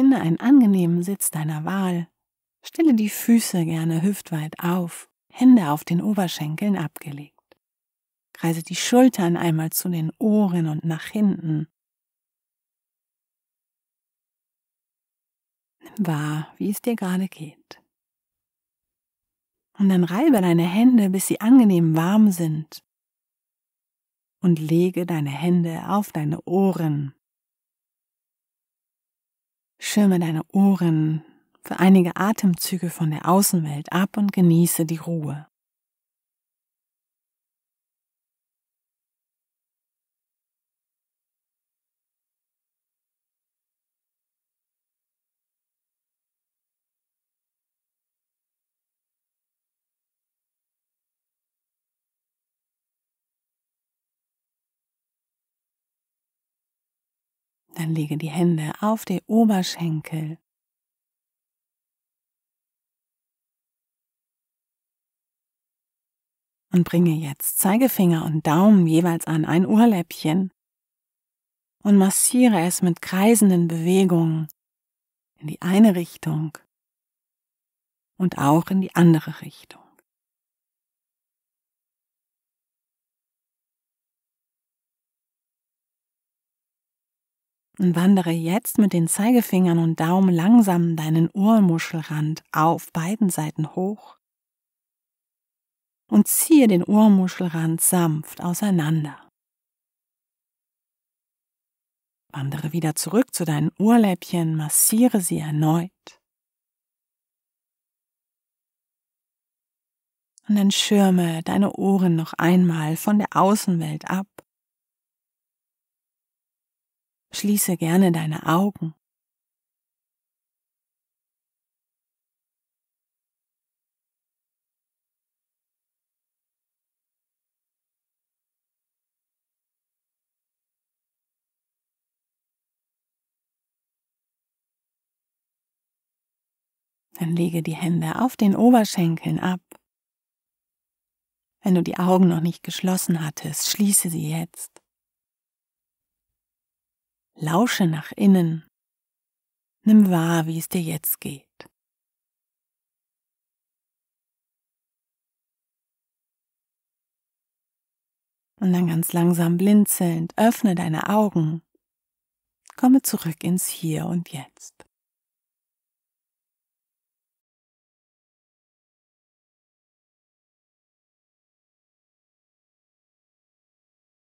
Finde einen angenehmen Sitz deiner Wahl. Stelle die Füße gerne hüftweit auf, Hände auf den Oberschenkeln abgelegt. Kreise die Schultern einmal zu den Ohren und nach hinten. Nimm wahr, wie es dir gerade geht. Und dann reibe deine Hände, bis sie angenehm warm sind. Und lege deine Hände auf deine Ohren, Schirme deine Ohren für einige Atemzüge von der Außenwelt ab und genieße die Ruhe. Dann lege die Hände auf die Oberschenkel. Und bringe jetzt Zeigefinger und Daumen jeweils an ein Ohrläppchen und massiere es mit kreisenden Bewegungen in die eine Richtung und auch in die andere Richtung. und wandere jetzt mit den Zeigefingern und Daumen langsam deinen Ohrmuschelrand auf beiden Seiten hoch und ziehe den Ohrmuschelrand sanft auseinander. Wandere wieder zurück zu deinen Ohrläppchen, massiere sie erneut. Und dann schirme deine Ohren noch einmal von der Außenwelt ab Schließe gerne deine Augen. Dann lege die Hände auf den Oberschenkeln ab. Wenn du die Augen noch nicht geschlossen hattest, schließe sie jetzt. Lausche nach innen. Nimm wahr, wie es dir jetzt geht. Und dann ganz langsam blinzelnd öffne deine Augen. Komme zurück ins Hier und Jetzt.